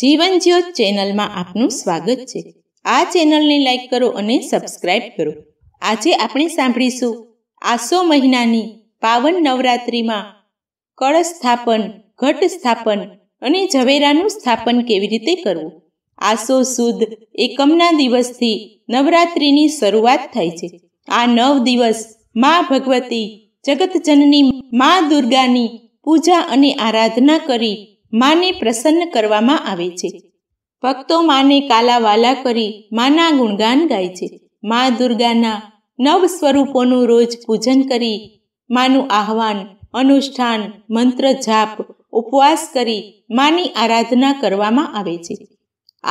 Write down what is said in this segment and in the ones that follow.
જીવન જ્યોત ચેનલમાં આપનું સ્વાગત છે આ ચેનલને લાઈક કરો અને સબસ્ક્રાઇબ કરો આજે આપણે સાંભળીશું આસો મહિનાની પાવન નવરાત્રિમાં કળ સ્થાપન ઘટ સ્થાપન અને ઝવેરાનું સ્થાપન કેવી રીતે કરવું આસો સુદ એકમના દિવસથી નવરાત્રિની શરૂઆત થાય છે આ નવ દિવસ મા ભગવતી જગતજનની મા દુર્ગાની પૂજા અને આરાધના કરી માને પ્રસન્ન કરવામાં આવે છે ભક્તો માને કાલા વાલા કરી માના ગુણગાન ગાય છે મા દુર્ગાના નવ સ્વરૂપોનું રોજ પૂજન કરી માનું આહવાન અનુષ્ઠાન મંત્ર જાપ ઉપવાસ કરી માની આરાધના કરવામાં આવે છે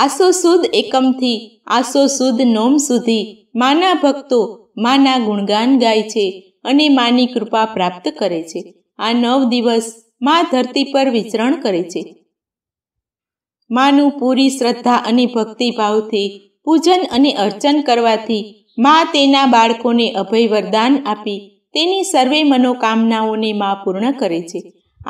આસો સુદ એકમથી આસો સુદ નોમ સુધી માના ભક્તો માના ગુણગાન ગાય છે અને માની કૃપા પ્રાપ્ત કરે છે આ નવ દિવસ માં ધરતી પર વિચરણ કરે છે માનું પૂરી શ્રદ્ધા અને ભક્તિભાવથી પૂજન અને અર્ચન કરવાથી મા તેના બાળકોને અભય વરદાન આપી તેની સર્વે મનોકામનાઓને મા પૂર્ણ કરે છે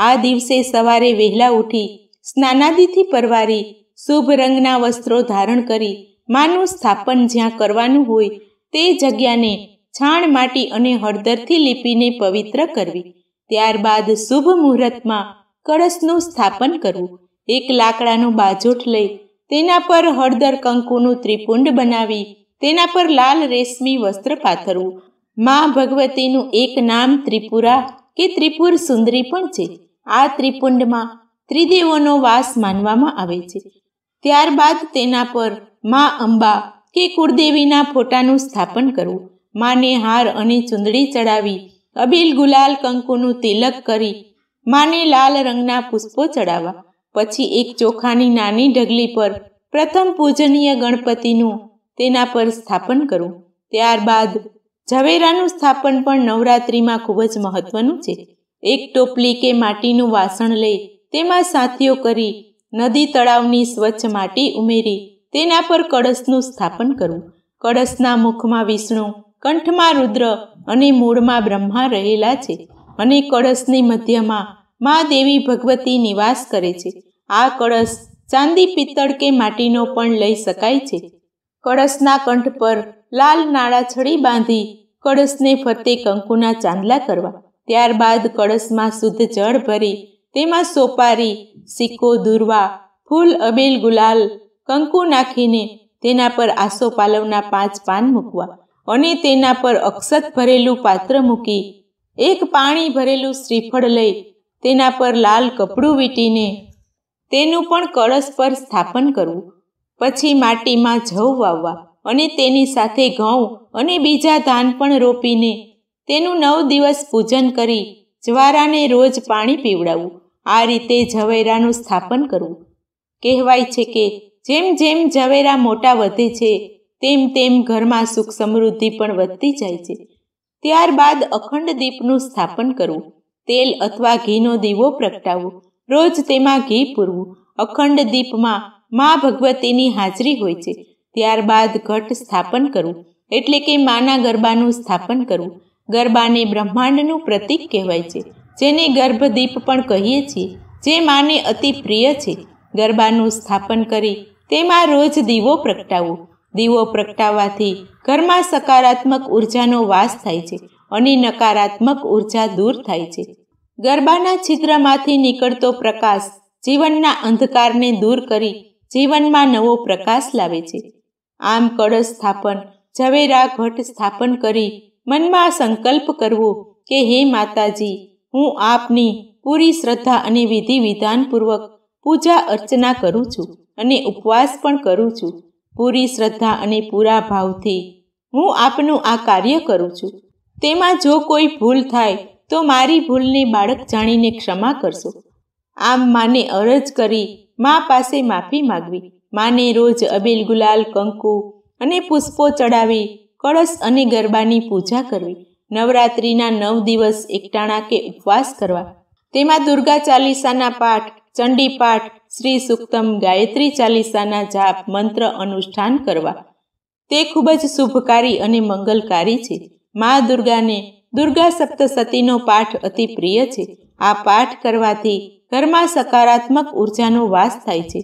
આ દિવસે સવારે વહેલા ઉઠી સ્નાનાદિથી પરવારી શુભ રંગના વસ્ત્રો ધારણ કરી માનું સ્થાપન જ્યાં કરવાનું હોય તે જગ્યાને છાણ માટી અને હળદરથી લીપીને પવિત્ર કરવી ત્યારબાદ શુભ મુહૂર્તમાં કળશનું સ્થાપન કરવું એક લાકડાનું બાજોટ લઈ તેના પર હળદર કંકુનું ત્રિપુંડ બનાવી તેના પર લાલ રેશમી વસ્ત્ર પાથરવું માં ભગવતીનું એક નામ ત્રિપુરા કે ત્રિપુર સુંદરી પણ છે આ ત્રિપુંડમાં ત્રિદેવોનો વાસ માનવામાં આવે છે ત્યારબાદ તેના પર મા અંબા કે કુળદેવીના ફોટાનું સ્થાપન કરવું માને હાર અને ચૂંદડી ચડાવી અબીલ ગુલાલ કંકુનું તિલક કરી માને લાલ રંગના પુષ્પો ચડાવવા પછી એક ચોખાની નાની ઢગલી પર પ્રથમ પૂજનીય ગણપતિનું તેના પર સ્થાપન કરવું ત્યારબાદ ઝવેરાનું સ્થાપન પણ નવરાત્રિમાં ખૂબ જ મહત્વનું છે એક ટોપલી કે માટીનું વાસણ લઈ તેમાં સાથીઓ કરી નદી તળાવની સ્વચ્છ માટી ઉમેરી તેના પર કળશનું સ્થાપન કરવું કળશના મુખમાં વિષ્ણુ કંઠમાં રુદ્ર અને મૂળમાં બ્રહ્મા રહેલા છે અને કળશની મધ્યમાં મા દેવી ભગવતી નિવાસ કરે છે આ કળશ ચાંદી પિત્તળ કે માટીનો પણ લઈ શકાય છે કળશના કંઠ પર લાલ નાળા છડી બાંધી કળશને ફરતે કંકુના ચાંદલા કરવા ત્યારબાદ કળશમાં શુદ્ધ જળ ભરી તેમાં સોપારી સિક્કો દૂરવા ફૂલ અબેલ ગુલાલ કંકુ નાખીને તેના પર આસો પાલવના પાંચ પાન મૂકવા અને તેના પર અક્ષત ભરેલું પાત્ર મૂકી એક પાણી ભરેલું શ્રીફળ લઈ તેના પર લાલ કપડું વીંટીને તેનું પણ કળશ પર સ્થાપન કરવું પછી માટીમાં જવ વાવવા અને તેની સાથે ઘઉં અને બીજા ધાન પણ રોપીને તેનું નવ દિવસ પૂજન કરી જ્વારાને રોજ પાણી પીવડાવવું આ રીતે ઝવેરાનું સ્થાપન કરવું કહેવાય છે કે જેમ જેમ ઝવેરા મોટા વધે છે તેમ તેમ ઘરમાં સુખ સમૃદ્ધિ પણ વધતી જાય છે ત્યારબાદ અખંડ દીપનું સ્થાપન કરવું તેલ અથવા ઘીનો દીવો પ્રગટાવવો રોજ તેમાં ઘી પૂરવું અખંડ દીપમાં મા ભગવતીની હાજરી હોય છે ત્યારબાદ ઘટ સ્થાપન કરવું એટલે કે માના ગરબાનું સ્થાપન કરવું ગરબાને બ્રહ્માંડનું પ્રતીક કહેવાય છે જેને ગર્ભદીપ પણ કહીએ છીએ જે માને અતિ પ્રિય છે ગરબાનું સ્થાપન કરી તેમાં રોજ દીવો પ્રગટાવવો દીવો પ્રગટાવવાથી ઘરમાં સકારાત્મક ઉર્જાનો વાસ થાય છે અને નકારાત્મક ઉર્જા દૂર થાય છે ગરબાના છિદ્રમાંથી નીકળતો પ્રકાશ જીવનના અંધકારને દૂર કરી જીવનમાં નવો પ્રકાશ લાવે છે આમ કળશ સ્થાપન ઝવેરા ઘટ સ્થાપન કરી મનમાં સંકલ્પ કરવો કે હે માતાજી હું આપની પૂરી શ્રદ્ધા અને વિધિ વિધાનપૂર્વક પૂજા અર્ચના કરું છું અને ઉપવાસ પણ કરું છું પૂરી શ્રદ્ધા અને પૂરા ભાવથી હું આપનું આ કાર્ય કરું છું તેમાં જો કોઈ ભૂલ થાય તો મારી ભૂલને બાળક જાણીને ક્ષમા કરશો આમ માને અરજ કરી મા પાસે માફી માગવી માને રોજ અબીલ ગુલાલ કંકુ અને પુષ્પો ચડાવી કળશ અને ગરબાની પૂજા કરવી નવરાત્રિના નવ દિવસ એકટાણા કે ઉપવાસ કરવા તેમાં દુર્ગા ચાલીસાના પાઠ ચંડી પાઠ શ્રી સુક્તમ ગાયત્રી ચાલીસાના જાપ મંત્ર અનુષ્ઠાન કરવા તે ખૂબ જ શુભકારી અને મંગલકારી છે મા દુર્ગાને દુર્ગા સપ્તસતીનો પાઠ અતિ પ્રિય છે આ પાઠ કરવાથી ઘરમાં સકારાત્મક ઉર્જાનો વાસ થાય છે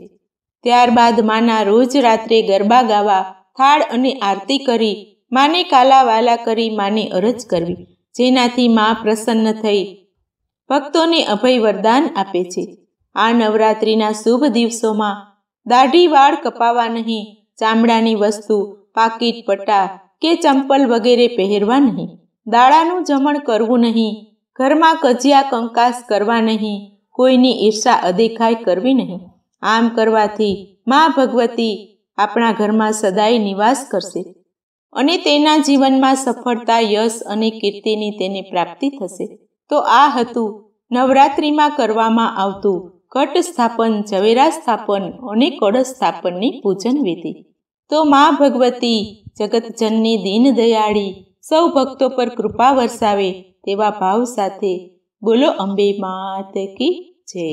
ત્યારબાદ માના રોજ રાત્રે ગરબા ગાવા થાળ અને આરતી કરી માને કાલાવાલા કરી માને અરજ કરવી જેનાથી મા પ્રસન્ન થઈ ભક્તોને અભય વરદાન આપે છે આ નવરાત્રિના શુભ દિવસોમાં દાઢી વાળ કપાવા નહીં ચામડાની વસ્તુ પાકીટ પટ્ટા કે ચંપલ વગેરે પહેરવા નહીં દાડાનું જમણ કરવું નહીં ઘરમાં કજિયા કંકાસ કરવા નહીં કોઈની ઈર્ષા અદેખાય કરવી નહીં આમ કરવાથી મા ભગવતી આપણા ઘરમાં સદાય નિવાસ કરશે અને તેના જીવનમાં સફળતા યશ અને કીર્તિની તેને પ્રાપ્તિ થશે તો આ હતું નવરાત્રિમાં કરવામાં આવતું કટ સ્થાપન ઝવેરા સ્થાપન અને કળશ સ્થાપનની પૂજન વિધિ તો મા ભગવતી જગતજનની દીનદયાળી સૌ ભક્તો પર કૃપા વરસાવે તેવા ભાવ સાથે બોલો અંબે માત કી જય